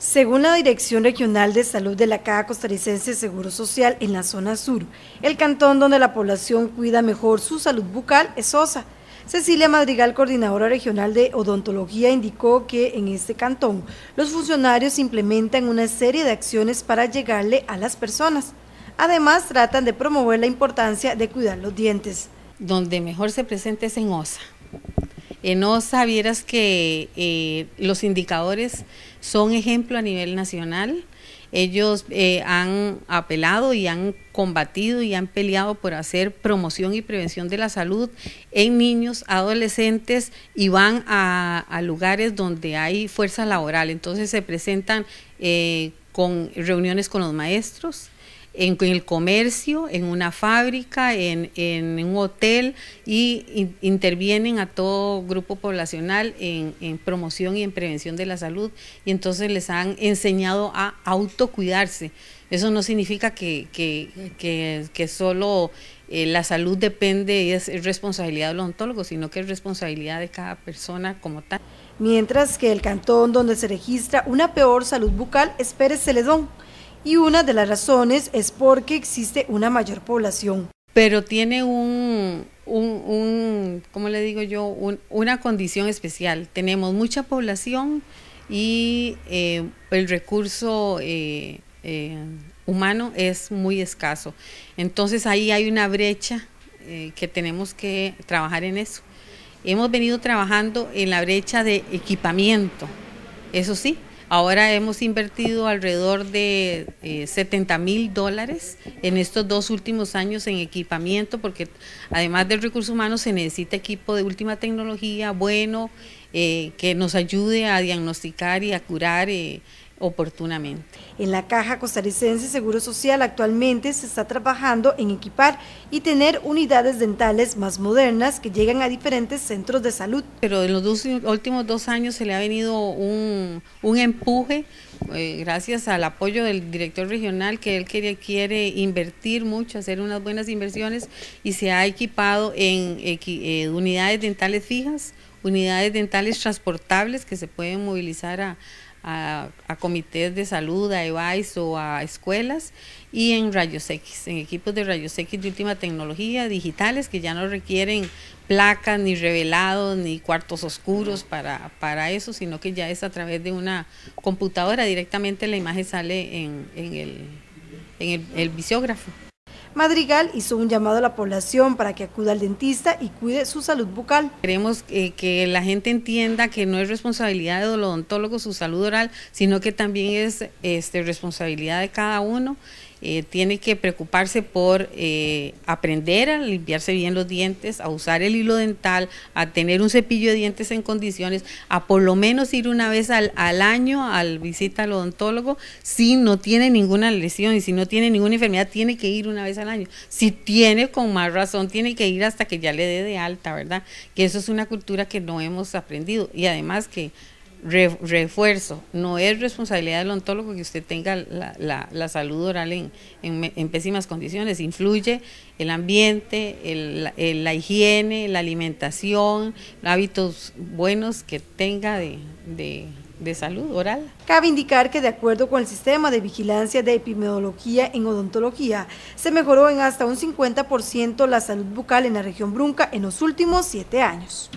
Según la Dirección Regional de Salud de la Caja Costarricense de Seguro Social en la zona sur, el cantón donde la población cuida mejor su salud bucal es Osa. Cecilia Madrigal, coordinadora regional de odontología, indicó que en este cantón los funcionarios implementan una serie de acciones para llegarle a las personas. Además, tratan de promover la importancia de cuidar los dientes. Donde mejor se presenta es en Osa. Eh, no sabieras que eh, los indicadores son ejemplo a nivel nacional. Ellos eh, han apelado y han combatido y han peleado por hacer promoción y prevención de la salud en niños, adolescentes y van a, a lugares donde hay fuerza laboral. Entonces se presentan con reuniones con los maestros, en, el comercio, en una fábrica, en, un hotel y intervienen a todo grupo poblacional en, promoción y en prevención de la salud y entonces les han enseñado a autocuidarse. Eso no significa que, que, solo eh, la salud depende y es responsabilidad de los ontólogos, sino que es responsabilidad de cada persona como tal. Mientras que el cantón donde se registra una peor salud bucal es Pérez Celedón y una de las razones es porque existe una mayor población. Pero tiene un, un, ¿cómo le digo yo? una condición especial. Tenemos mucha población y eh, el recurso eh, eh, humano es muy escaso. Entonces ahí hay una brecha que tenemos que trabajar en eso. Hemos venido trabajando en la brecha de equipamiento. Eso sí, Ahora hemos invertido alrededor de 70 eh, mil dólares en estos dos últimos años en equipamiento, porque además del recurso humano se necesita equipo de última tecnología, bueno, eh, que nos ayude a diagnosticar y a curar eh, oportunamente. En la Caja Costarricense Seguro Social actualmente se está trabajando en equipar y tener unidades dentales más modernas que llegan a diferentes centros de salud. Pero en los últimos dos años se le ha venido un, un empuje eh, gracias al apoyo del director regional que él quiere, quiere, invertir mucho, hacer unas buenas inversiones y se ha equipado en eh, unidades dentales fijas unidades dentales transportables que se pueden movilizar a, comités de salud, a EVAIS o a escuelas y en rayos X, en equipos de rayos X de última tecnología, digitales, que ya no requieren placas, ni revelados, ni cuartos oscuros para, para eso, sino que ya es a través de una computadora directamente la imagen sale en, en el, en el visiógrafo. Madrigal hizo un llamado a la población para que acuda al dentista y cuide su salud bucal. Queremos eh, que la gente entienda que no es responsabilidad de los odontólogo su salud oral, sino que también es este, responsabilidad de cada uno. Eh, tiene que preocuparse por eh, aprender a limpiarse bien los dientes, a usar el hilo dental, a tener un cepillo de dientes en condiciones, a por lo menos ir una vez al, al año al visita al odontólogo, si no tiene ninguna lesión y si no tiene ninguna enfermedad, tiene que ir una vez al año. Si tiene con más razón, tiene que ir hasta que ya le dé de alta, ¿verdad? Que eso es una cultura que no hemos aprendido y además que refuerzo, no es responsabilidad del odontólogo que usted tenga la, salud oral en, en, pésimas condiciones, influye el ambiente, la higiene, la alimentación, hábitos buenos que tenga de, de salud oral. Cabe indicar que de acuerdo con el sistema de vigilancia de epidemiología en odontología, se mejoró en hasta un 50% la salud bucal en la región brunca en los últimos siete años.